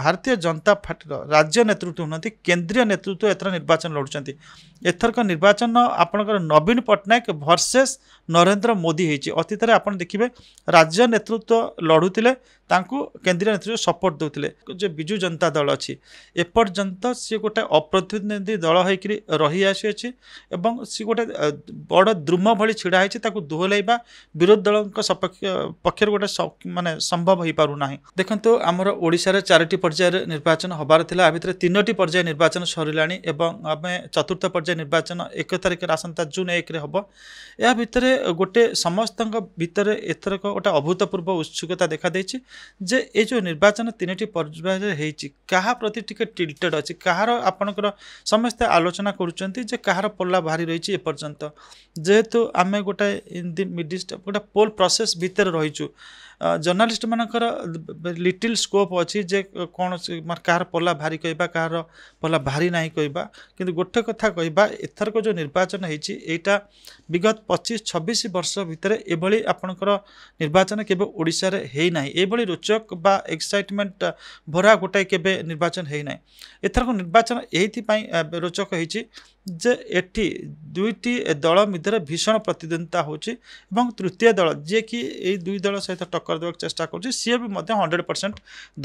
ଭାରତୀୟ ଜନତା ପାର୍ଟିର ରାଜ୍ୟ ନେତୃତ୍ୱ ନୁହନ୍ତି କେନ୍ଦ୍ରୀୟ ନେତୃତ୍ୱ ଏଥର ନିର୍ବାଚନ ଲଢ଼ୁଛନ୍ତି ଏଥରକ ନିର୍ବାଚନ ଆପଣଙ୍କର ନବୀନ ପଟ୍ଟନାୟକ ଭର୍ସେସ୍ ନରେନ୍ଦ୍ର ମୋଦି ହେଇଛି ଅତୀତରେ ଆପଣ ଦେଖିବେ ରାଜ୍ୟ ନେତୃତ୍ୱ ଲଢ଼ୁଥିଲେ ତାଙ୍କୁ କେନ୍ଦ୍ରୀୟ ନେତୃତ୍ୱ ସପୋର୍ଟ ଦେଉଥିଲେ ଯେ ବିଜୁ ଜନତା ଦଳ ଅଛି ଏପର୍ଯ୍ୟନ୍ତ ସିଏ ଗୋଟେ ଅପ୍ରତିନିଧି ଦଳ ହେଇକରି ରହି ଆସିଅଛି ଏବଂ ସିଏ ଗୋଟେ ବଡ଼ ଦ୍ରୁମ ଭଳି ଛିଡ଼ା ହେଇଛି ତାକୁ ଦୋହଲାଇବା ବିରୋଧୀ ଦଳଙ୍କ ସପକ୍ଷ ପକ୍ଷରୁ ଗୋଟେ ମାନେ ସମ୍ଭବ ହେଇପାରୁନାହିଁ ଦେଖନ୍ତୁ ଆମର ଓଡ଼ିଶାରେ ଚାରି ଚାରୋଟି ପର୍ଯ୍ୟାୟରେ ନିର୍ବାଚନ ହେବାର ଥିଲା ଏ ଭିତରେ ତିନୋଟି ପର୍ଯ୍ୟାୟ ନିର୍ବାଚନ ସରିଲାଣି ଏବଂ ଆମେ ଚତୁର୍ଥ ପର୍ଯ୍ୟାୟ ନିର୍ବାଚନ ଏକ ତାରିଖରେ ଆସନ୍ତା ଜୁନ୍ ଏକରେ ହେବ ଏହା ଭିତରେ ଗୋଟେ ସମସ୍ତଙ୍କ ଭିତରେ ଏଥରକ ଗୋଟେ ଅଭୂତପୂର୍ବ ଉତ୍ସୁକତା ଦେଖାଦେଇଛି ଯେ ଏ ଯେଉଁ ନିର୍ବାଚନ ତିନୋଟି ପର୍ଯ୍ୟାୟରେ ହେଇଛି କାହା ପ୍ରତି ଟିକେ ଟିଲ୍ଟେଡ଼୍ ଅଛି କାହାର ଆପଣଙ୍କର ସମସ୍ତେ ଆଲୋଚନା କରୁଛନ୍ତି ଯେ କାହାର ପଲ୍ଲା ଭାରି ରହିଛି ଏପର୍ଯ୍ୟନ୍ତ ଯେହେତୁ ଆମେ ଗୋଟାଏ ଇନ୍ ଦି ମିଡ଼ିଷ୍ଟ ଗୋଟେ ପୋଲ୍ ପ୍ରସେସ୍ ଭିତରେ ରହିଛୁ ଜର୍ଣ୍ଣାଲିଷ୍ଟ ମାନଙ୍କର ଲିଟିଲ୍ ସ୍କୋପ୍ ଅଛି ଯେ କୌଣସି ମାନେ କାହାର ପଲା ଭାରି କହିବା କାହାର ପଲା ଭାରି ନାହିଁ କହିବା କିନ୍ତୁ ଗୋଟେ କଥା କହିବା ଏଥରକ ଯେଉଁ ନିର୍ବାଚନ ହେଇଛି ଏଇଟା ବିଗତ ପଚିଶ ଛବିଶ ବର୍ଷ ଭିତରେ ଏଭଳି ଆପଣଙ୍କର ନିର୍ବାଚନ କେବେ ଓଡ଼ିଶାରେ ହେଇନାହିଁ ଏଭଳି ରୋଚକ ବା ଏକ୍ସାଇଟମେଣ୍ଟ ଭରା ଗୋଟାଏ କେବେ ନିର୍ବାଚନ ହେଇନାହିଁ ଏଥରକ ନିର୍ବାଚନ ଏଇଥିପାଇଁ ରୋଚକ ହେଇଛି ଯେ ଏଠି ଦୁଇଟି ଦଳ ମଧ୍ୟରେ ଭୀଷଣ ପ୍ରତିଦ୍ୱନ୍ଦିତା ହେଉଛି ଏବଂ ତୃତୀୟ ଦଳ ଯିଏକି ଏଇ ଦୁଇ ଦଳ ସହିତ ଟକ୍କର ଦେବାକୁ ଚେଷ୍ଟା କରୁଛି ସିଏ ବି ମଧ୍ୟ ହଣ୍ଡ୍ରେଡ଼ ପରସେଣ୍ଟ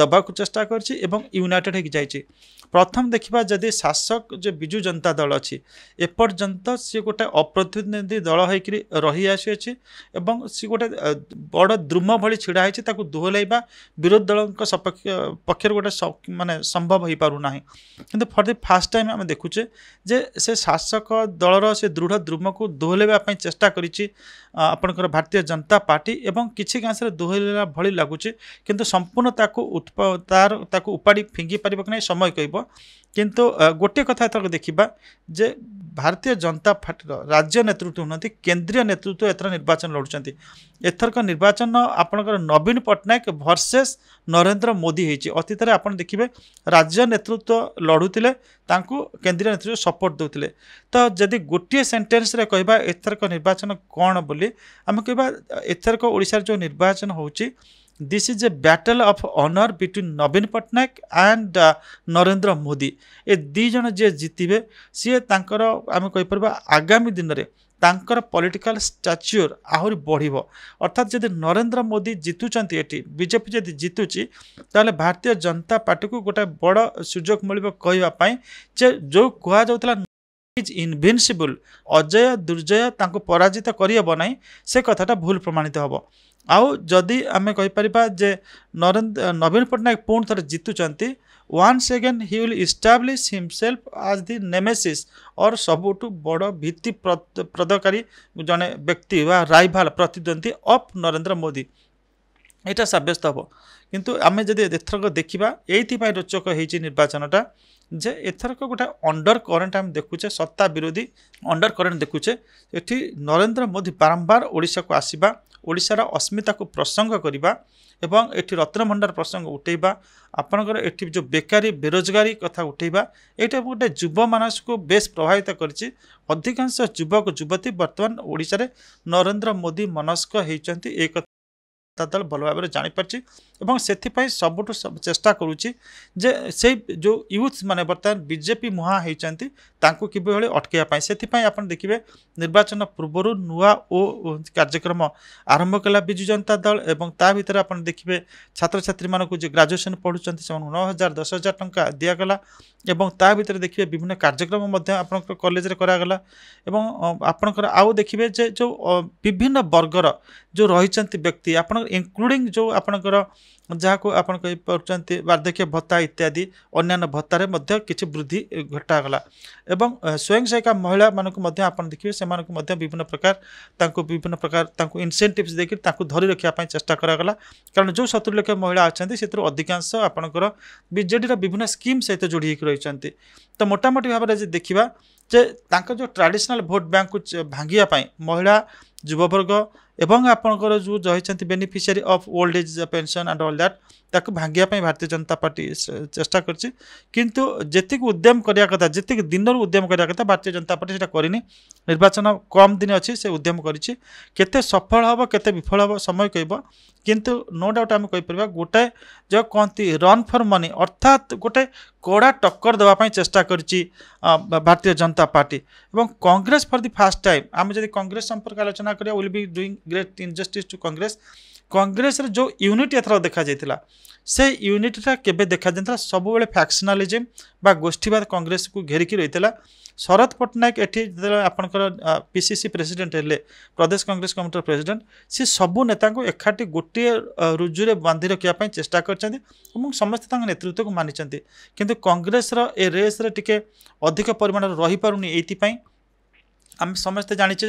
ଦେବାକୁ ଚେଷ୍ଟା କରିଛି ଏବଂ ୟୁନାଇଟେଡ଼ ହେଇକି ଯାଇଛି ପ୍ରଥମ ଦେଖିବା ଯଦି ଶାସକ ଯେ ବିଜୁ ଜନତା ଦଳ ଅଛି ଏପର୍ଯ୍ୟନ୍ତ ସିଏ ଗୋଟେ ଅପ୍ରତିନିଧି ଦଳ ହେଇକରି ରହିଆସୁଅଛି ଏବଂ ସିଏ ଗୋଟେ ବଡ଼ ଦ୍ରୁମ ଭଳି ଛିଡ଼ା ହେଇଛି ତାକୁ ଦୋହଲାଇବା ବିରୋଧୀ ଦଳଙ୍କ ସପକ୍ଷ ପକ୍ଷରୁ ଗୋଟେ ମାନେ ସମ୍ଭବ ହେଇପାରୁନାହିଁ କିନ୍ତୁ ଫର୍ ଦି ଫାର୍ଷ୍ଟ ଟାଇମ୍ ଆମେ ଦେଖୁଛେ ଯେ ସେ ସେ ଶାସକ ଦଳର ସେ ଦୃଢ଼ ଦ୍ରୁମକୁ ଦୋହଲାଇବା ପାଇଁ ଚେଷ୍ଟା କରିଛି ଆପଣଙ୍କର ଭାରତୀୟ ଜନତା ପାର୍ଟି ଏବଂ କିଛି କାଂଶରେ ଦୋହଲାଇଲା ଭଳି ଲାଗୁଛି କିନ୍ତୁ ସମ୍ପୂର୍ଣ୍ଣ ତାକୁ ତାର ତାକୁ ଉପାଡ଼ି ଫିଙ୍ଗି ପାରିବ କି ନାହିଁ ସମୟ କହିବ କିନ୍ତୁ ଗୋଟିଏ କଥା ଏଥରକ ଦେଖିବା ଯେ ଭାରତୀୟ ଜନତା ପାର୍ଟିର ରାଜ୍ୟ ନେତୃତ୍ୱ ହୁଅନ୍ତି କେନ୍ଦ୍ରୀୟ ନେତୃତ୍ୱ ଏଥର ନିର୍ବାଚନ ଲଢ଼ୁଛନ୍ତି ଏଥରକ ନିର୍ବାଚନ ଆପଣଙ୍କର ନବୀନ ପଟ୍ଟନାୟକ ଭର୍ସେସ୍ ନରେନ୍ଦ୍ର ମୋଦି ହେଇଛି ଅତୀତରେ ଆପଣ ଦେଖିବେ ରାଜ୍ୟ ନେତୃତ୍ୱ ଲଢ଼ୁଥିଲେ ତାଙ୍କୁ କେନ୍ଦ୍ରୀୟ ନେତୃତ୍ୱ ସପୋର୍ଟ ଦେଉଥିଲେ ତ ଯଦି ଗୋଟିଏ ସେଣ୍ଟେନ୍ସରେ କହିବା ଏଥରକ ନିର୍ବାଚନ କ'ଣ ବୋଲି ଆମେ କହିବା ଏଥରକ ଓଡ଼ିଶାରେ ଯେଉଁ ନିର୍ବାଚନ ହେଉଛି this is a battle of honour between ନବୀନ ପଟ୍ଟନାୟକ ଆଣ୍ଡ uh, ନରେନ୍ଦ୍ର ମୋଦି ଏ ଦୁଇ ଜଣ ଯିଏ ଜିତିବେ ସିଏ ତାଙ୍କର ଆମେ କହିପାରିବା ଆଗାମୀ ଦିନରେ ତାଙ୍କର ପଲିଟିକାଲ ଷ୍ଟାଚ୍ୟୁର ଆହୁରି ବଢ଼ିବ ଅର୍ଥାତ୍ ଯଦି ନରେନ୍ଦ୍ର ମୋଦି ଜିତୁଛନ୍ତି ଏଠି ବିଜେପି ଯଦି ଜିତୁଛି ତାହେଲେ ଭାରତୀୟ ଜନତା ପାର୍ଟିକୁ ଗୋଟେ ବଡ଼ ସୁଯୋଗ ମିଳିବ କହିବା ପାଇଁ ଯେ ଯେଉଁ କୁହାଯାଉଥିଲା इज इनभिनसिबल अजय दुर्जय पराजित करहब ना से कथाटा भूल प्रमाणित हम आउ जदि आम कहीपर नरेन्द्र नवीन पट्टनायक पुणी थे जितुं once again he will establish himself as the नेमेसीस् और सबुठ बड़ भित्ति प्रदकारी जड़े व्यक्ति व राइभाल प्रतिद्वंदी अफ नरेन्द्र मोदी यहाँ सब्यस्त हम कितु आम जब एथरक देखा ये रोचक होचनटा ଯେ ଏଥରକ ଗୋଟେ ଅଣ୍ଡର କରେଣ୍ଟ ଆମେ ଦେଖୁଛେ ସତ୍ତା ବିରୋଧୀ ଅଣ୍ଡର କରେଣ୍ଟ ଦେଖୁଛେ ଏଠି ନରେନ୍ଦ୍ର ମୋଦି ବାରମ୍ବାର ଓଡ଼ିଶାକୁ ଆସିବା ଓଡ଼ିଶାର ଅସ୍ମିତାକୁ ପ୍ରସଙ୍ଗ କରିବା ଏବଂ ଏଠି ରତ୍ନଭଣ୍ଡାର ପ୍ରସଙ୍ଗ ଉଠାଇବା ଆପଣଙ୍କର ଏଠି ଯେଉଁ ବେକାରୀ ବେରୋଜଗାରୀ କଥା ଉଠାଇବା ଏଇଟା ଗୋଟେ ଯୁବମାନଙ୍କୁ ବେଶ୍ ପ୍ରଭାବିତ କରିଛି ଅଧିକାଂଶ ଯୁବକ ଯୁବତୀ ବର୍ତ୍ତମାନ ଓଡ଼ିଶାରେ ନରେନ୍ଦ୍ର ମୋଦି ମନସ୍କ ହେଇଛନ୍ତି ଏ କଥା रास्ता दल भल भाव जापारी सब चेस्टा करुच्चे से जो यूथ मैंने बर्तमान बीजेपी मुहां होती ତାଙ୍କୁ କିଭଳି ଅଟକାଇବା ପାଇଁ ସେଥିପାଇଁ ଆପଣ ଦେଖିବେ ନିର୍ବାଚନ ପୂର୍ବରୁ ନୂଆ ଓ କାର୍ଯ୍ୟକ୍ରମ ଆରମ୍ଭ କଲା ବିଜୁ ଜନତା ଦଳ ଏବଂ ତା ଭିତରେ ଆପଣ ଦେଖିବେ ଛାତ୍ରଛାତ୍ରୀମାନଙ୍କୁ ଯେ ଗ୍ରାଜୁଏସନ୍ ପଢ଼ୁଛନ୍ତି ସେମାନଙ୍କୁ ନଅ ହଜାର ଦଶ ହଜାର ଟଙ୍କା ଦିଆଗଲା ଏବଂ ତା ଭିତରେ ଦେଖିବେ ବିଭିନ୍ନ କାର୍ଯ୍ୟକ୍ରମ ମଧ୍ୟ ଆପଣଙ୍କର କଲେଜରେ କରାଗଲା ଏବଂ ଆପଣଙ୍କର ଆଉ ଦେଖିବେ ଯେ ଯେଉଁ ବିଭିନ୍ନ ବର୍ଗର ଯେଉଁ ରହିଛନ୍ତି ବ୍ୟକ୍ତି ଆପଣଙ୍କର ଇନକ୍ଲୁଡ଼ିଂ ଯେଉଁ ଆପଣଙ୍କର ଯାହାକୁ ଆପଣ କହିପାରୁଛନ୍ତି ବାର୍ଦ୍ଧକ୍ୟ ଭତ୍ତା ଇତ୍ୟାଦି ଅନ୍ୟାନ୍ୟ ଭତ୍ତାରେ ମଧ୍ୟ କିଛି ବୃଦ୍ଧି ଘଟାଗଲା ଏବଂ ସ୍ୱୟଂ ସହାୟିକା ମହିଳାମାନଙ୍କୁ ମଧ୍ୟ ଆପଣ ଦେଖିବେ ସେମାନଙ୍କୁ ମଧ୍ୟ ବିଭିନ୍ନ ପ୍ରକାର ତାଙ୍କୁ ବିଭିନ୍ନ ପ୍ରକାର ତାଙ୍କୁ ଇନସେଣ୍ଟିଭ୍ସ ଦେଇକି ତାଙ୍କୁ ଧରି ରଖିବା ପାଇଁ ଚେଷ୍ଟା କରାଗଲା କାରଣ ଯେଉଁ ସତୁରି ଲକ୍ଷ ମହିଳା ଅଛନ୍ତି ସେଥିରୁ ଅଧିକାଂଶ ଆପଣଙ୍କର ବିଜେଡ଼ିର ବିଭିନ୍ନ ସ୍କିମ୍ ସହିତ ଯୋଡ଼ି ହୋଇକି ରହିଛନ୍ତି ତ ମୋଟାମୋଟି ଭାବରେ ଯଦି ଦେଖିବା ଯେ ତାଙ୍କ ଯେଉଁ ଟ୍ରାଡ଼ିସନାଲ୍ ଭୋଟ୍ ବ୍ୟାଙ୍କକୁ ଭାଙ୍ଗିବା ପାଇଁ ମହିଳା ଯୁବବର୍ଗ ଏବଂ ଆପଣଙ୍କର ଯେଉଁ ରହିଛନ୍ତି beneficiary of old age pension and all that ତାକୁ ଭାଙ୍ଗିବା ପାଇଁ ଭାରତୀୟ ଜନତା ପାର୍ଟି ଚେଷ୍ଟା କରିଛି କିନ୍ତୁ ଯେତିକି ଉଦ୍ୟମ କରିବା କଥା ଯେତିକି ଦିନରୁ ଉଦ୍ୟମ କରିବା କଥା ଭାରତୀୟ ଜନତା ପାର୍ଟି ସେଇଟା କରିନି ନିର୍ବାଚନ କମ୍ ଦିନ ଅଛି ସେ ଉଦ୍ୟମ କରିଛି କେତେ ସଫଳ ହେବ କେତେ ବିଫଳ ହେବ ସମୟ କହିବ କିନ୍ତୁ ନୋ ଡାଉଟ୍ ଆମେ କହିପାରିବା ଗୋଟାଏ ଯେଉଁ କହନ୍ତି ରନ୍ ଫର୍ ମନି ଅର୍ଥାତ୍ ଗୋଟେ କଡ଼ା ଟକ୍କର ଦେବା ପାଇଁ ଚେଷ୍ଟା କରିଛି ଭାରତୀୟ ଜନତା ପାର୍ଟି ଏବଂ Congress for the first time ଆମେ ଯଦି କଂଗ୍ରେସ ସମ୍ପର୍କ ଆଲୋଚନା ଘୋଷଣା କରିବା will be doing great injustice to Congress କଂଗ୍ରେସରେ ଯେଉଁ ୟୁନିଟ୍ ଏଥର ଦେଖାଯାଇଥିଲା ସେ ୟୁନିଟ୍ଟା କେବେ ଦେଖାଯାଇଥିଲା ସବୁବେଳେ ଫ୍ୟାକ୍ସନାଲିଜିମ୍ ବା ଗୋଷ୍ଠୀବାଦ କଂଗ୍ରେସକୁ ଘେରିକି ରହିଥିଲା ଶରଦ ପଟ୍ଟନାୟକ ଏଠି ଯେତେବେଳେ ଆପଣଙ୍କର ପି ସି ସି ପ୍ରେସିଡେଣ୍ଟ ହେଲେ ପ୍ରଦେଶ କଂଗ୍ରେସ କମିଟିର ପ୍ରେସିଡେଣ୍ଟ ସେ ସବୁ ନେତାଙ୍କୁ ଏକାଠି ଗୋଟିଏ ରୁଜୁରେ ବାନ୍ଧି ରଖିବା ପାଇଁ ଚେଷ୍ଟା କରିଛନ୍ତି ଏବଂ ସମସ୍ତେ ତାଙ୍କ ନେତୃତ୍ୱକୁ ମାନିଛନ୍ତି କିନ୍ତୁ କଂଗ୍ରେସର ଏ ରେସ୍ରେ ଟିକେ ଅଧିକ ପରିମାଣରେ ରହିପାରୁନି ଏଇଥିପାଇଁ ଆମେ ସମସ୍ତେ ଜାଣିଛେ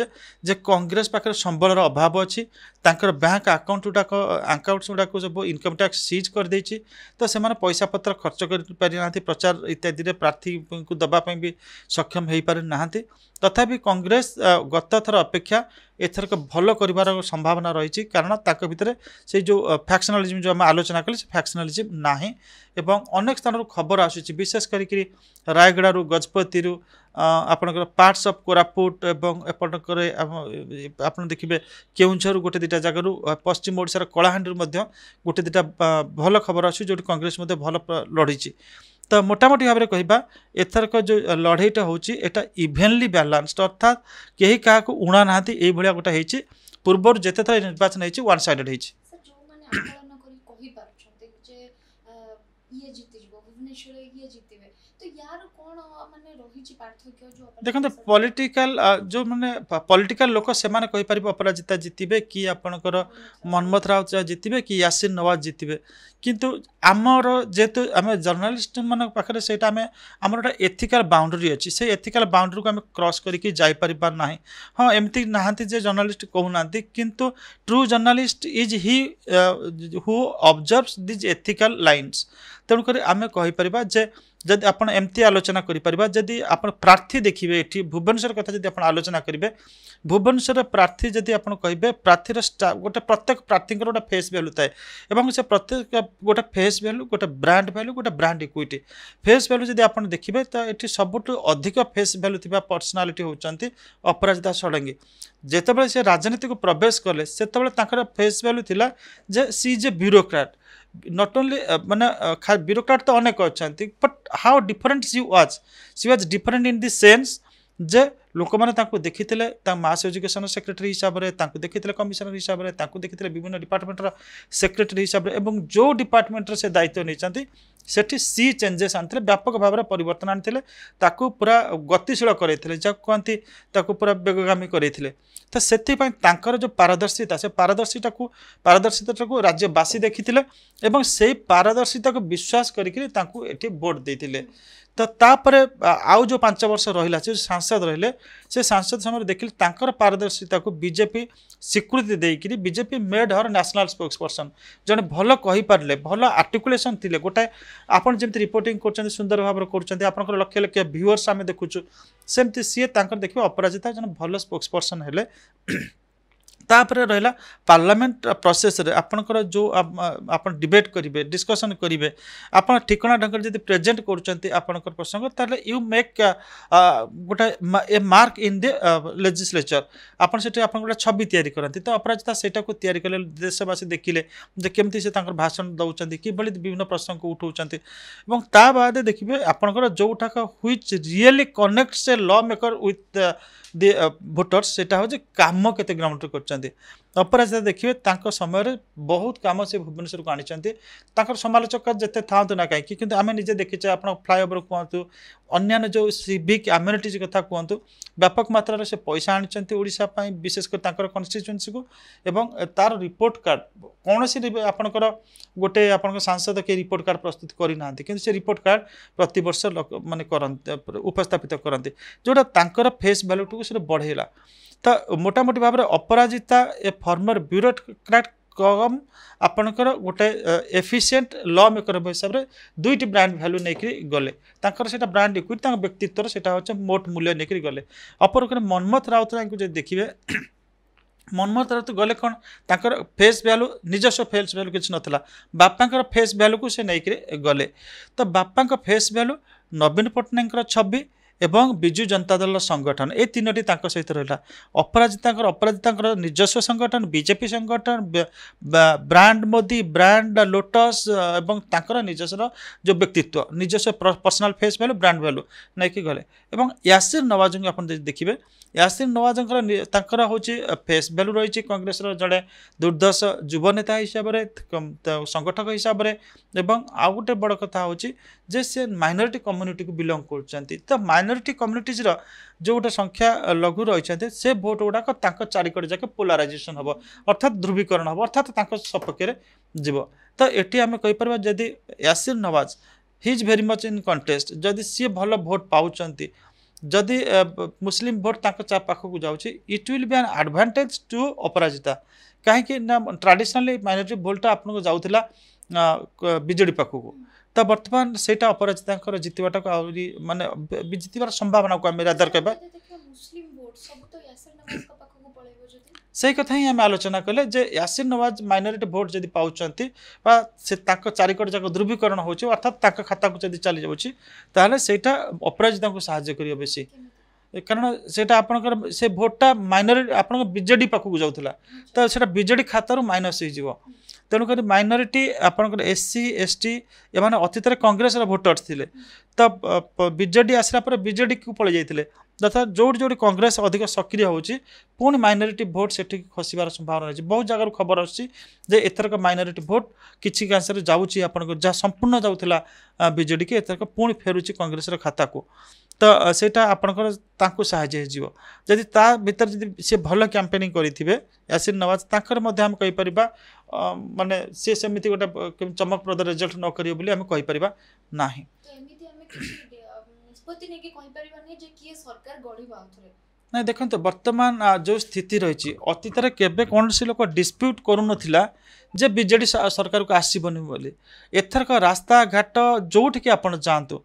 ଯେ କଂଗ୍ରେସ ପାଖରେ ସମ୍ବଳର ଅଭାବ ଅଛି ତାଙ୍କର ବ୍ୟାଙ୍କ ଆକାଉଣ୍ଟ ଗୁଡ଼ାକ ଆକାଉଣ୍ଟସ୍ ଗୁଡ଼ାକ ସବୁ ଇନକମ୍ ଟ୍ୟାକ୍ସ ସିଜ୍ କରିଦେଇଛି ତ ସେମାନେ ପଇସା ପତ୍ର ଖର୍ଚ୍ଚ କରିପାରିନାହାନ୍ତି ପ୍ରଚାର ଇତ୍ୟାଦିରେ ପ୍ରାର୍ଥୀଙ୍କୁ ଦେବା ପାଇଁ ବି ସକ୍ଷମ ହୋଇପାରୁନାହାନ୍ତି ତଥାପି କଂଗ୍ରେସ ଗତଥର ଅପେକ୍ଷା ଏଥରକ ଭଲ କରିବାର ସମ୍ଭାବନା ରହିଛି କାରଣ ତାଙ୍କ ଭିତରେ ସେଇ ଯେଉଁ ଫ୍ୟାକ୍ସନାଲିଜିମ୍ ଯେଉଁ ଆମେ ଆଲୋଚନା କଲେ ସେ ଫ୍ୟାକ୍ସନାଲିଜିମ୍ ନାହିଁ ଏବଂ ଅନେକ ସ୍ଥାନରୁ ଖବର ଆସୁଛି ବିଶେଷ କରିକି ରାୟଗଡ଼ାରୁ ଗଜପତିରୁ ଆପଣଙ୍କର ପାର୍ଟସ୍ ଅଫ୍ କୋରାପୁଟ ଏବଂ ଏପଟଙ୍କର ଆପଣ ଦେଖିବେ କେଉଁଝରରୁ ଗୋଟେ ଦୁଇଟା ଜାଗାରୁ ପଶ୍ଚିମ ଓଡ଼ିଶାର କଳାହାଣ୍ଡିରୁ ମଧ୍ୟ ଗୋଟେ ଦୁଇଟା ଭଲ ଖବର ଆସୁଛି ଯେଉଁଠି କଂଗ୍ରେସ ମଧ୍ୟ ଭଲ ଲଢ଼ିଛି ତ ମୋଟାମୋଟି ଭାବରେ କହିବା ଏଥରକ ଯେଉଁ ଲଢ଼େଇଟା ହେଉଛି ଏଇଟା ଇଭେନଲି ବାଲାନ୍ସଡ ଅର୍ଥାତ୍ କେହି କାହାକୁ ଉଣା ନାହାନ୍ତି ଏଇଭଳିଆ ଗୋଟେ ହେଇଛି ପୂର୍ବରୁ ଯେତେଥର ନିର୍ବାଚନ ହେଇଛି ୱାନ୍ ସାଇଡେଡ୍ ହେଇଛି ଇଏ ଜିତିଯିବ ଭୁବନେଶ୍ୱର ଇଏ ଜିତିବେ ତ ୟାର ଦେଖନ୍ତୁ ପଲିଟିକାଲ ଯେଉଁମାନେ ପଲିଟିକାଲ ଲୋକ ସେମାନେ କହିପାରିବେ ଅପରାଜିତା ଜିତିବେ କି ଆପଣଙ୍କର ମନ୍ମଥ ରାଉତ ଜିତିବେ କି ୟାସିନ ନୱାଜ ଜିତିବେ କିନ୍ତୁ ଆମର ଯେହେତୁ ଆମେ ଜର୍ଣ୍ଣାଲିଷ୍ଟମାନଙ୍କ ପାଖରେ ସେଇଟା ଆମେ ଆମର ଗୋଟେ ଏଥିକାଲ ବାଉଣ୍ଡରୀ ଅଛି ସେଇ ଏଥିକାଲ ବାଉଣ୍ଡରୀକୁ ଆମେ କ୍ରସ୍ କରିକି ଯାଇପାରିବା ନାହିଁ ହଁ ଏମିତି ନାହାନ୍ତି ଯେ ଜର୍ଣ୍ଣାଲିଷ୍ଟ କହୁନାହାନ୍ତି କିନ୍ତୁ true journalist is he who observes these ethical lines ତେଣୁକରି ଆମେ କହିପାରିବା ଯେ ଯଦି ଆପଣ ଏମିତି ଆଲୋଚନା କରିପାରିବା ଯଦି ଆପଣ ପ୍ରାର୍ଥୀ ଦେଖିବେ ଏଠି ଭୁବନେଶ୍ୱର କଥା ଯଦି ଆପଣ ଆଲୋଚନା କରିବେ ଭୁବନେଶ୍ୱର ପ୍ରାର୍ଥୀ ଯଦି ଆପଣ କହିବେ ପ୍ରାର୍ଥୀର ଗୋଟେ ପ୍ରତ୍ୟେକ ପ୍ରାର୍ଥୀଙ୍କର ଗୋଟେ ଫେସ୍ ଭ୍ୟାଲୁ ଥାଏ ଏବଂ ସେ ପ୍ରତ୍ୟେକ ଗୋଟେ ଫେସ୍ ଭ୍ୟାଲୁ ଗୋଟେ ବ୍ରାଣ୍ଡ ଭ୍ୟାଲୁ ଗୋଟେ ବ୍ରାଣ୍ଡ ଇକ୍ୱିଟି ଫେସ୍ ଭ୍ୟାଲୁ ଯଦି ଆପଣ ଦେଖିବେ ତ ଏଠି ସବୁଠୁ ଅଧିକ ଫେସ୍ ଭ୍ୟାଲୁ ଥିବା ପର୍ସନାଲିଟି ହେଉଛନ୍ତି ଅପରାଜିତା ଷଡ଼ଙ୍ଗୀ ଯେତେବେଳେ ସେ ରାଜନୀତିକୁ ପ୍ରବେଶ କଲେ ସେତେବେଳେ ତାଙ୍କର ଫେସ୍ ଭ୍ୟାଲୁ ଥିଲା ଯେ she is a bureaucrat not only मैंने ब्यूरोक्राट तो अनेक अच्छा but how different she was she was different in the sense जे ଲୋକମାନେ ତାଙ୍କୁ ଦେଖିଥିଲେ ତା ମାସ୍ ଏଜୁକେସନ୍ ସେକ୍ରେଟାରୀ ହିସାବରେ ତାଙ୍କୁ ଦେଖିଥିଲେ କମିଶନର ହିସାବରେ ତାଙ୍କୁ ଦେଖିଥିଲେ ବିଭିନ୍ନ ଡିପାର୍ଟମେଣ୍ଟର ସେକ୍ରେଟାରୀ ହିସାବରେ ଏବଂ ଯେଉଁ ଡିପାର୍ଟମେଣ୍ଟର ସେ ଦାୟିତ୍ୱ ନେଇଛନ୍ତି ସେଠି ସି ଚେଞ୍ଜେସ୍ ଆଣିଥିଲେ ବ୍ୟାପକ ଭାବରେ ପରିବର୍ତ୍ତନ ଆଣିଥିଲେ ତାକୁ ପୁରା ଗତିଶୀଳ କରାଇଥିଲେ ଯାହାକୁ କୁହନ୍ତି ତାକୁ ପୁରା ବେଗଗାମୀ କରାଇଥିଲେ ତ ସେଥିପାଇଁ ତାଙ୍କର ଯେଉଁ ପାରଦର୍ଶିତା ସେ ପାରଦର୍ଶିତାକୁ ପାରଦର୍ଶିତାଟାକୁ ରାଜ୍ୟବାସୀ ଦେଖିଥିଲେ ଏବଂ ସେଇ ପାରଦର୍ଶିତାକୁ ବିଶ୍ୱାସ କରିକିରି ତାଙ୍କୁ ଏଠି ଭୋଟ୍ ଦେଇଥିଲେ ତ ତାପରେ ଆଉ ଯେଉଁ ପାଞ୍ଚ ବର୍ଷ ରହିଲା ସେ ସାଂସଦ ରହିଲେ ସେ ସାଂସଦ ସମୟରେ ଦେଖିଲେ ତାଙ୍କର ପାରଦର୍ଶିତାକୁ ବିଜେପି ସ୍ୱୀକୃତି ଦେଇକିରି BJP made her national spokesperson ଜଣେ ଭଲ କହିପାରିଲେ ଭଲ ଆର୍ଟିକୁଲେସନ୍ ଥିଲେ ଗୋଟାଏ ଆପଣ ଯେମିତି ରିପୋର୍ଟିଂ କରୁଛନ୍ତି ସୁନ୍ଦର ଭାବରେ କରୁଛନ୍ତି ଆପଣଙ୍କର ଲକ୍ଷ ଲକ୍ଷ ଭ୍ୟୁଅର୍ସ ଆମେ ଦେଖୁଛୁ ସେମିତି ସିଏ ତାଙ୍କର ଦେଖିବେ ଅପରାଜିତା ଜଣେ ଭଲ ସ୍ପୋକ୍ସ ପର୍ସନ୍ ହେଲେ ତାପରେ ରହିଲା ପାର୍ଲାମେଣ୍ଟ ପ୍ରୋସେସରେ ଆପଣଙ୍କର ଯେଉଁ ଆପଣ ଡିବେଟ୍ କରିବେ ଡିସ୍କସନ୍ କରିବେ ଆପଣ ଠିକଣା ଢଙ୍ଗରେ ଯଦି ପ୍ରେଜେଣ୍ଟ କରୁଛନ୍ତି ଆପଣଙ୍କର ପ୍ରସଙ୍ଗ ତାହେଲେ ୟୁ ମେକ୍ ଗୋଟେ ଏ ମାର୍କ ଇନ୍ ଦି ଲେଜିସ୍ଲେଚର ଆପଣ ସେଠି ଆପଣ ଗୋଟେ ଛବି ତିଆରି କରନ୍ତି ତ ଅପରାଜିତା ସେଇଟାକୁ ତିଆରି କଲେ ଦେଶବାସୀ ଦେଖିଲେ ଯେ କେମିତି ସେ ତାଙ୍କର ଭାଷଣ ଦେଉଛନ୍ତି କିଭଳି ବିଭିନ୍ନ ପ୍ରସଙ୍ଗକୁ ଉଠାଉଛନ୍ତି ଏବଂ ତା ବାଦେ ଦେଖିବେ ଆପଣଙ୍କର ଯେଉଁଟାକ which really connects a lawmaker with voters সেটা হচ্ছে কাম কেতে কিলোমিটর করছেন ଅପରାଜିତା ଦେଖିବେ ତାଙ୍କ ସମୟରେ ବହୁତ କାମ ସେ ଭୁବନେଶ୍ୱରକୁ ଆଣିଛନ୍ତି ତାଙ୍କର ସମାଲୋଚକ ଯେତେ ଥାଆନ୍ତୁ ନା କାହିଁକି କିନ୍ତୁ ଆମେ ନିଜେ ଦେଖିଛେ ଆପଣ ଫ୍ଲାଏଓଭର କୁହନ୍ତୁ ଅନ୍ୟାନ୍ୟ ଯେଉଁ ସିଭିକ୍ ଆମ୍ୟୁନିଟିଜ୍ କଥା କୁହନ୍ତୁ ବ୍ୟାପକ ମାତ୍ରାରେ ସେ ପଇସା ଆଣିଛନ୍ତି ଓଡ଼ିଶା ପାଇଁ ବିଶେଷ କରି ତାଙ୍କର କନଷ୍ଟିଚୁଏନ୍ସିକୁ ଏବଂ ତାର ରିପୋର୍ଟ କାର୍ଡ଼ କୌଣସି ଆପଣଙ୍କର ଗୋଟେ ଆପଣଙ୍କ ସାଂସଦ କେହି ରିପୋର୍ଟ କାର୍ଡ଼ ପ୍ରସ୍ତୁତ କରିନାହାନ୍ତି କିନ୍ତୁ ସେ ରିପୋର୍ଟ କାର୍ଡ଼ ପ୍ରତିବର୍ଷ ଲୋକ ମାନେ କରନ୍ତି ଉପସ୍ଥାପିତ କରନ୍ତି ଯେଉଁଟା ତାଙ୍କର ଫେସ୍ ଭ୍ୟାଲୁଟିକୁ ସେଟା ବଢ଼େଇଲା ତ ମୋଟାମୋଟି ଭାବରେ ଅପରାଜିତା ଏ ଫର୍ମର ବ୍ୟୁରୋକ୍ରାଟ୍ କମ୍ ଆପଣଙ୍କର ଗୋଟେ ଏଫିସିଏଣ୍ଟ ଲ ମେକର ହିସାବରେ ଦୁଇଟି ବ୍ରାଣ୍ଡ ଭ୍ୟାଲ୍ୟୁ ନେଇକରି ଗଲେ ତାଙ୍କର ସେଇଟା ବ୍ରାଣ୍ଡ ଇକ୍ୱିଟି ତାଙ୍କ ବ୍ୟକ୍ତିତ୍ୱର ସେଇଟା ହେଉଛି ମୋଟ ମୂଲ୍ୟ ନେଇକରି ଗଲେ ଅପରପକ୍ଷରେ ମନ୍ମଥ ରାଉତରାୟଙ୍କୁ ଯଦି ଦେଖିବେ ମନ୍ମଥ ରାଉତ ଗଲେ କ'ଣ ତାଙ୍କର ଫେସ୍ ଭ୍ୟାଲୁ ନିଜସ୍ୱ ଫେସ୍ ଭ୍ୟାଲୁ କିଛି ନଥିଲା ବାପାଙ୍କର ଫେସ୍ ଭ୍ୟାଲୁକୁ ସେ ନେଇକରି ଗଲେ ତ ବାପାଙ୍କ ଫେସ୍ ଭ୍ୟାଲୁ ନବୀନ ପଟ୍ଟନାୟକଙ୍କର ଛବି এবং ବିଜୁ ଜନତା ଦଳ ସଂଗଠନ ଏ ତିନୋଟି ତାଙ୍କ ସହିତ ରହିଲା ଅପରାଜିତାଙ୍କର ଅପରାଜିତାଙ୍କର ନିଜସ୍ୱ ସଂଗଠନ ବିଜେପି ସଂଗଠନ ବ୍ରାଣ୍ଡ ମୋଦି ବ୍ରାଣ୍ଡ ଲୋଟସ୍ ଏବଂ ତାଙ୍କର ନିଜସ୍ୱର ଯେଉଁ ବ୍ୟକ୍ତିତ୍ୱ ନିଜସ୍ୱ personal face value brand value ନେଇକି ଗଲେ ଏବଂ ୟାସିର ନୱାଜଙ୍କୁ ଆପଣ ଯଦି ଦେଖିବେ ୟାସିର ନୱାଜଙ୍କର ତାଙ୍କର ହେଉଛି ଫେସ୍ ଭ୍ୟାଲୁ ରହିଛି କଂଗ୍ରେସର ଜଣେ ଦୁର୍ଦ୍ଧର୍ଷ ଯୁବନେତା ହିସାବରେ ସଂଗଠକ ହିସାବରେ ଏବଂ ଆଉ ଗୋଟେ ବଡ଼ କଥା ହେଉଛି ଯେ ସେ ମାଇନରିଟି କମ୍ୟୁନିଟିକୁ ବିଲଙ୍ଗ କରୁଛନ୍ତି ତ ମାଇନର ମାଇନୋରିଟି କମ୍ୟୁନିଟିଜ୍ର ଯେଉଁଟା ସଂଖ୍ୟା ଲଘୁ ରହିଛନ୍ତି ସେ ଭୋଟ ଗୁଡ଼ାକ ତାଙ୍କ ଚାରିକଡ଼ ଯାକ ପୋଲାରାଇଜେସନ୍ ହେବ ଅର୍ଥାତ୍ ଧ୍ରୁବୀକରଣ ହେବ ଅର୍ଥାତ୍ ତାଙ୍କ ସପକ୍ଷରେ ଯିବ ତ ଏଠି ଆମେ କହିପାରିବା ଯଦି Yasir Nawaz he is very much in contest ଯଦି ସିଏ ଭଲ ଭୋଟ ପାଉଛନ୍ତି ଯଦି ମୁସଲିମ୍ ଭୋଟ୍ ତାଙ୍କ ଚା ପାଖକୁ ଯାଉଛି ଇଟ୍ ୱିଲ୍ ବି ଆନ୍ ଆଡ଼ଭାଣ୍ଟେଜ୍ ଟୁ ଅପରାଜିତା କାହିଁକି ନା ଟ୍ରାଡ଼ିସନାଲି ମାଇନୋରିଟି ଭୋଟ୍ଟା ଆପଣଙ୍କୁ ଯାଉଥିଲା ବିଜେଡ଼ି ପାଖକୁ ତ ବର୍ତ୍ତମାନ ସେଇଟା ଅପରାଜିତାଙ୍କର ଜିତିବାଟାକୁ ଆହୁରି ମାନେ ଜିତିବାର ସମ୍ଭାବନାକୁ ଆମେ ରାଦାର କହିବା ସେଇ କଥା ହିଁ ଆମେ ଆଲୋଚନା କଲେ ଯେ ୟାସିନ୍ ନୱାଜ ମାଇନୋରିଟି ଭୋଟ୍ ଯଦି ପାଉଛନ୍ତି ବା ସେ ତାଙ୍କ ଚାରିକଡ଼ ଯାକ ଧ୍ରୁବୀକରଣ ହେଉଛି ଅର୍ଥାତ୍ ତାଙ୍କ ଖାତାକୁ ଯଦି ଚାଲିଯାଉଛି ତାହେଲେ ସେଇଟା ଅପରାଜିତାଙ୍କୁ ସାହାଯ୍ୟ କରିବ ବେଶୀ କାରଣ ସେଇଟା ଆପଣଙ୍କର ସେ ଭୋଟ୍ଟା ମାଇନୋରିଟି ଆପଣଙ୍କ ବିଜେଡ଼ି ପାଖକୁ ଯାଉଥିଲା ତ ସେଇଟା ବିଜେଡ଼ି ଖାତାରୁ ମାଇନସ୍ ହେଇଯିବ तेणुकरी मनोरीटी आप एस टी अतीतर कङ्ग्रेस र भोटर्स ले त विजेडि आसलाप विजेडी पलि तथा जोडि जोडि कङ्ग्रेस अधिक सक्रिय हुन्छ पहि मनोरी भोट सठिक खस सम्भावना रहेछ बहुत जग्गा खबर आसु एथरक मैनोरि भोट किंशले जाउँ जहाँ सम्पूर्ण जाउँति विजेडिक कि एथरक पिरु कङ्ग्रेस र खाता तो सेटा आपणकर ताकु सहाय हो जीवो ता भीतर जदि कैंपेनिंग करथिबे यासिर नवाज ताकर मध्ये हम कहि से समिति गोटा चमकप्रद रेजल्ट न करें बोली हम कहि सरकार गढी ନାଇଁ ଦେଖନ୍ତୁ ବର୍ତ୍ତମାନ ଯେଉଁ ସ୍ଥିତି ରହିଛି ଅତୀତରେ କେବେ କୌଣସି ଲୋକ ଡିସ୍ପ୍ୟୁଟ୍ କରୁନଥିଲା ଯେ ବିଜେଡ଼ି ସରକାରକୁ ଆସିବନି ବୋଲି ଏଥରକ ରାସ୍ତାଘାଟ ଯେଉଁଠିକି ଆପଣ ଯାଆନ୍ତୁ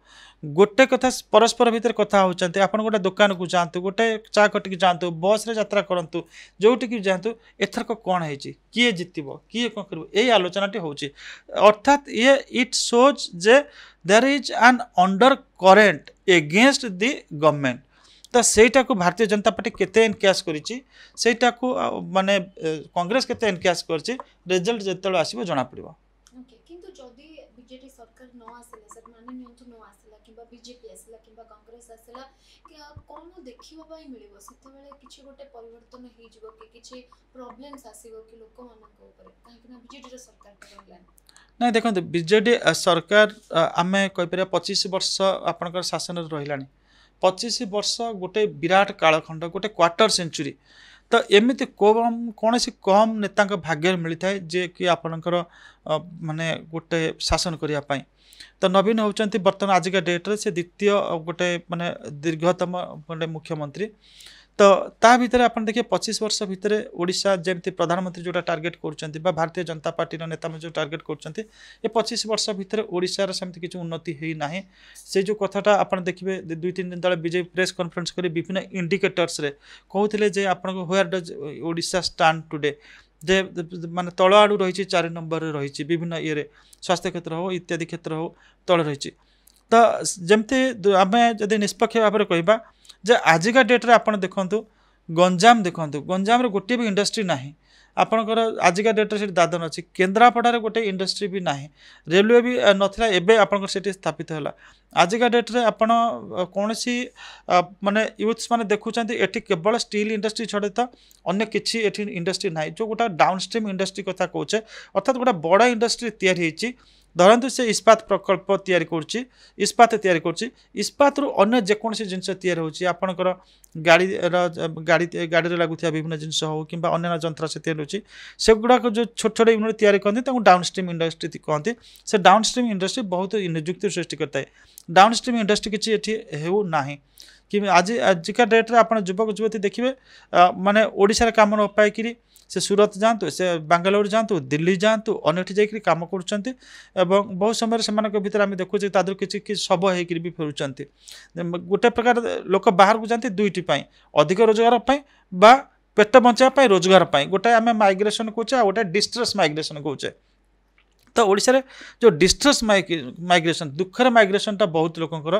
ଗୋଟେ କଥା ପରସ୍ପର ଭିତରେ କଥା ହେଉଛନ୍ତି ଆପଣ ଗୋଟେ ଦୋକାନକୁ ଯାଆନ୍ତୁ ଗୋଟେ ଚା କଟିକି ଯାଆନ୍ତୁ ବସ୍ରେ ଯାତ୍ରା କରନ୍ତୁ ଯେଉଁଠିକି ଯାଆନ୍ତୁ ଏଥରକ କ'ଣ ହେଇଛି କିଏ ଜିତିବ କିଏ କ'ଣ କରିବ ଏଇ ଆଲୋଚନାଟି ହେଉଛି ଅର୍ଥାତ୍ ଇଏ ଇଟ୍ ସୋଜ୍ ଯେ there is an undercurrent against the government ତ ସେଇଟାକୁ ଭାରତୀୟ ଜନତା ପାର୍ଟି କେତେ ଏନକ୍ୟାସ୍ କରିଛି ସେଇଟାକୁ ମାନେ କଂଗ୍ରେସ କେତେ ଏନକ୍ୟାସ୍ କରିଛି ରେଜଲ୍ଟ ଯେତେବେଳେ ଆସିବ ଜଣାପଡ଼ିବ କିନ୍ତୁ ଯଦି ବିଜେଡି ସରକାର ନ ଆସିଲା ସାର୍ ମାନେ ନିଅନ୍ତୁ ନ ଆସିଲା କିମ୍ବା ବିଜେପି ଆସିଲା କିମ୍ବା କଂଗ୍ରେସ ଆସିଲା କ'ଣ ଦେଖିବା ପାଇଁ ମିଳିବ ସେତେବେଳେ କିଛି ଗୋଟେ ପରିବର୍ତ୍ତନ ହେଇଯିବ କି କିଛି ପ୍ରୋବ୍ଲେମ୍ସ ଆସିବ କି ଲୋକମାନଙ୍କ ଉପରେ କାହିଁକିନା ବିଜେଡ଼ିର ସରକାର ରହିଲାନି ନାଇଁ ଦେଖନ୍ତୁ ବିଜେଡ଼ି ସରକାର ଆମେ କହିପାରିବା ପଚିଶ ବର୍ଷ ଆପଣଙ୍କର ଶାସନରେ ରହିଲାଣି ପଚିଶ ବର୍ଷ ଗୋଟେ ବିରାଟ କାଳଖଣ୍ଡ ଗୋଟେ କ୍ୱାର୍ଟର ସେଞ୍ଚୁରୀ ତ ଏମିତି କମ୍ କୌଣସି କମ୍ ନେତାଙ୍କ ଭାଗ୍ୟରେ ମିଳିଥାଏ ଯେ କି ଆପଣଙ୍କର ମାନେ ଗୋଟେ ଶାସନ କରିବା ପାଇଁ ତ ନବୀନ ହେଉଛନ୍ତି ବର୍ତ୍ତମାନ ଆଜିକା ଡେଟ୍ରେ ସେ ଦ୍ୱିତୀୟ ଗୋଟେ ମାନେ ଦୀର୍ଘତମ ଗୋଟେ ମୁଖ୍ୟମନ୍ତ୍ରୀ तो ताकि भितर आप देखिए पचिश वर्ष भितर ओडा जमी प्रधानमंत्री जोटा टार्गेट कर भारतीय जनता पार्टी नेता जो टार्गेट कर पचिश वर्ष भितर ओडार सेमती किसी उन्नति होना से जो कथा आप देखिए दुई तीन दिन तेज विजेपी प्रेस कनफरेन्स कर विभिन्न इंडिकेटर्स कहते जे आप हुआर डज ओडा स्टाण टुडे যে तल आड़ रही রয়েছে नंबर रही विभिन्न বিভিন্ন ইয়ে স্বাস্থ্য ক্ষেত্র হোক ইত্যাদি ক্ষেত্র হোক তলে রয়েছে তো आम আমি যদি নিষ্পক্ষ ভাবে কহবা ଯେ ଆଜିକା ଡେଟ୍ରେ ଆପଣ ଦେଖନ୍ତୁ ଗଞ୍ଜାମ ଦେଖନ୍ତୁ ଗଞ୍ଜାମରେ ଗୋଟିଏ ବି ଇଣ୍ଡଷ୍ଟ୍ରି ନାହିଁ ଆପଣଙ୍କର ଆଜିକା ଡେଟ୍ରେ ସେଠି ଦାଦନ ଅଛି କେନ୍ଦ୍ରାପଡ଼ାରେ ଗୋଟେ ଇଣ୍ଡଷ୍ଟ୍ରି ବି ନାହିଁ ରେଲୱେ ବି ନଥିଲା ଏବେ ଆପଣଙ୍କର ସେଠି ସ୍ଥାପିତ ହେଲା ଆଜିକା ଡେଟ୍ରେ ଆପଣ କୌଣସି ମାନେ ୟୁଥ୍ସମାନେ ଦେଖୁଛନ୍ତି ଏଠି କେବଳ ଷ୍ଟିଲ୍ ଇଣ୍ଡଷ୍ଟ୍ରି ଛଡ଼ା ତ ଅନ୍ୟ କିଛି ଏଠି ଇଣ୍ଡଷ୍ଟ୍ରି ନାହିଁ ଯେଉଁ ଗୋଟେ ଡାଉନ୍ ଷ୍ଟ୍ରିମ୍ ଇଣ୍ଡଷ୍ଟ୍ରି କଥା କହୁଛେ ଅର୍ଥାତ୍ ଗୋଟେ ବଡ଼ ଇଣ୍ଡଷ୍ଟ୍ରି ତିଆରି ହେଇଛି ଧରନ୍ତୁ ସେ ଇସ୍ପାତ ପ୍ରକଳ୍ପ ତିଆରି କରୁଛି ଇସ୍ପାତ ତିଆରି କରୁଛି ଇସ୍ପାତରୁ ଅନ୍ୟ ଯେକୌଣସି ଜିନିଷ ତିଆରି ହେଉଛି ଆପଣଙ୍କର ଗାଡ଼ିର ଗାଡ଼ି ଗାଡ଼ିରେ ଲାଗୁଥିବା ବିଭିନ୍ନ ଜିନିଷ ହେଉ କିମ୍ବା ଅନ୍ୟାନ୍ୟ ଯନ୍ତ୍ର ସେ ତିଆରି ହେଉଛି ସେଗୁଡ଼ାକ ଯେଉଁ ଛୋଟ ଛୋଟ ୟୁନିଟ୍ ତିଆରି କରନ୍ତି ତାଙ୍କୁ ଡାଉନ୍ ଷ୍ଟ୍ରିମ୍ ଇଣ୍ଡଷ୍ଟ୍ରି କହନ୍ତି ସେ ଡାଉନ୍ ଷ୍ଟ୍ରିମ୍ ଇଣ୍ଡଷ୍ଟ୍ରି ବହୁତ ନିଯୁକ୍ତି ସୃଷ୍ଟି କରିଥାଏ ଡାଉନ୍ ଷ୍ଟ୍ରିମ୍ ଇଣ୍ଡଷ୍ଟ୍ରି କିଛି ଏଠି ହେଉନାହିଁ କି ଆଜି ଆଜିକା ଡେଟ୍ରେ ଆପଣ ଯୁବକ ଯୁବତୀ ଦେଖିବେ ମାନେ ଓଡ଼ିଶାରେ କାମ ନ ପାଇକିରି ସେ ସୁରତ ଯାଆନ୍ତୁ ସେ ବାଙ୍ଗାଲୋର ଯାଆନ୍ତୁ ଦିଲ୍ଲୀ ଯାଆନ୍ତୁ ଅନ୍ୟଠି ଯାଇକରି କାମ କରୁଛନ୍ତି ଏବଂ ବହୁ ସମୟରେ ସେମାନଙ୍କ ଭିତରେ ଆମେ ଦେଖୁଛେ ତା ଦେହରୁ କିଛି କିଛି ଶବ ହେଇକରି ବି ଫେରୁଛନ୍ତି ଗୋଟେ ପ୍ରକାର ଲୋକ ବାହାରକୁ ଯାଆନ୍ତି ଦୁଇଟି ପାଇଁ ଅଧିକ ରୋଜଗାର ପାଇଁ ବା ପେଟ ବଞ୍ଚାଇବା ପାଇଁ ରୋଜଗାର ପାଇଁ ଗୋଟେ ଆମେ ମାଇଗ୍ରେସନ୍ କହୁଛେ ଆଉ ଗୋଟେ ଡିଷ୍ଟ୍ରେସ୍ ମାଇଗ୍ରେସନ୍ କହୁଛେ ତ ଓଡ଼ିଶାରେ ଯେଉଁ ଡିଷ୍ଟ୍ରେସ୍ ମାଇଗ୍ରେସନ୍ ଦୁଃଖର ମାଇଗ୍ରେସନ୍ଟା ବହୁତ ଲୋକଙ୍କର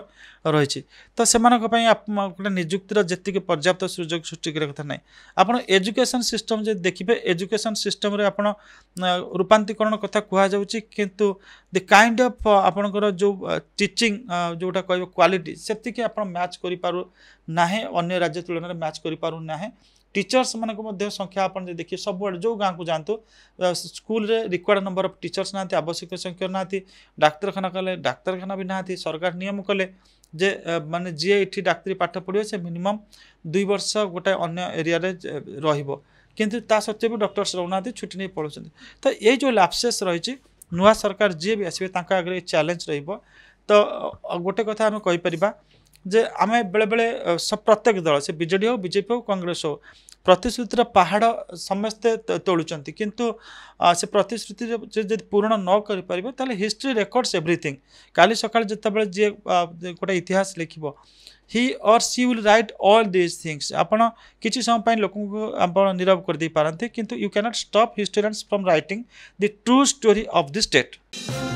ରହିଛି ତ ସେମାନଙ୍କ ପାଇଁ ଗୋଟେ ନିଯୁକ୍ତିର ଯେତିକି ପର୍ଯ୍ୟାପ୍ତ ସୁଯୋଗ ସୃଷ୍ଟି କରିବା କଥା ନାହିଁ ଆପଣ ଏଜୁକେସନ୍ ସିଷ୍ଟମ୍ ଯଦି ଦେଖିବେ ଏଜୁକେସନ୍ ସିଷ୍ଟମ୍ରେ ଆପଣ ରୂପାନ୍ତିକରଣ କଥା କୁହାଯାଉଛି କିନ୍ତୁ ଦି କାଇଣ୍ଡ ଅଫ୍ ଆପଣଙ୍କର ଯେଉଁ ଟିଚିଂ ଯେଉଁଟା କହିବେ କ୍ୱାଲିଟି ସେତିକି ଆପଣ ମ୍ୟାଚ୍ କରିପାରୁ ନାହିଁ ଅନ୍ୟ ରାଜ୍ୟ ତୁଳନାରେ ମ୍ୟାଚ୍ କରିପାରୁ ନାହିଁ टीचर्स मान संख्या आप देखिए सबुआ जो गाँव को जातु स्कूल रे रिक्वायर्ड नंबर अफ टीचर्स ना आवश्यक संख्या ना डाक्तखाना कले डाक्तखाना भी ना सरकार नियम कले जे मान जी ये डाक्तरी पाठ पढ़े से मिनिमम दुई वर्ष गोटे अन्य एरिया र किंतु ता सत्वे भी डॉक्टर्स रहना छुट्टी नहीं पढ़ाऊँ तो ये जो लापसेस रही नुआ सरकार जी भी आसवे आगे चैलेंज रो तो गोटे कथा आम कहीपर जे आम बेले बेले सब प्रत्येक दल से बजे हो बजेपी हो कॉग्रेस हो प्रतिश्रुति पहाड़ समस्ते तोलुं किंतु से प्रतिश्रुति पूरण न करपर तेल हिस्ट्री रेकर्ड्स एव्रीथिंग का सका जो जी गोटे इतिहास लिख हि और she will write all these things आप किसी समय लोक नीरव कर दे पारती कि you cannot stop historian from writing the true story of the state